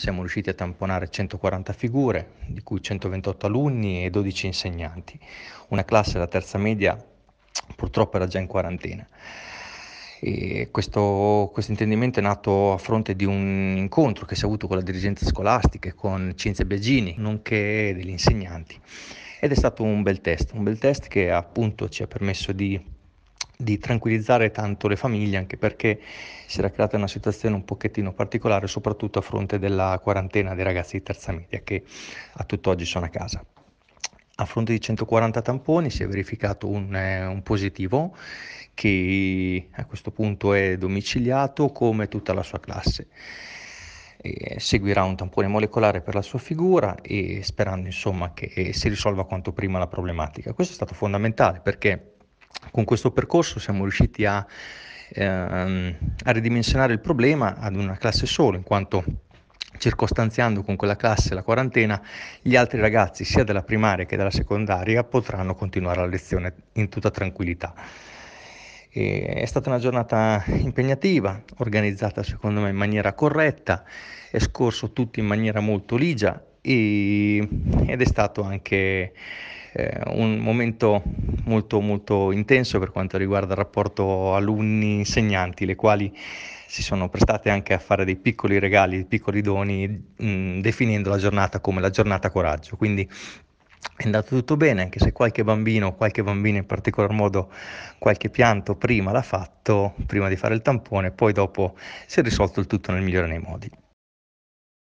Siamo riusciti a tamponare 140 figure, di cui 128 alunni e 12 insegnanti. Una classe della terza media purtroppo era già in quarantena. Questo, questo, intendimento è nato a fronte di un incontro che si è avuto con la dirigenza scolastica e con Cinzia Biagini, nonché degli insegnanti. Ed è stato un bel test, un bel test che appunto ci ha permesso di di tranquillizzare tanto le famiglie, anche perché si era creata una situazione un pochettino particolare, soprattutto a fronte della quarantena dei ragazzi di terza media che a tutt'oggi sono a casa. A fronte di 140 tamponi si è verificato un, eh, un positivo che a questo punto è domiciliato come tutta la sua classe seguirà un tampone molecolare per la sua figura e sperando insomma che si risolva quanto prima la problematica. Questo è stato fondamentale perché con questo percorso siamo riusciti a, ehm, a ridimensionare il problema ad una classe sola, in quanto circostanziando con quella classe la quarantena, gli altri ragazzi sia della primaria che della secondaria potranno continuare la lezione in tutta tranquillità. E è stata una giornata impegnativa, organizzata secondo me in maniera corretta, è scorso tutto in maniera molto ligia e, ed è stato anche eh, un momento molto molto intenso per quanto riguarda il rapporto alunni-insegnanti, le quali si sono prestate anche a fare dei piccoli regali, dei piccoli doni, mh, mm, definendo la giornata come la giornata coraggio. Quindi è andato tutto bene, anche se qualche bambino, qualche bambina in particolar modo, qualche pianto prima l'ha fatto, prima di fare il tampone, poi dopo si è risolto il tutto nel migliore dei modi.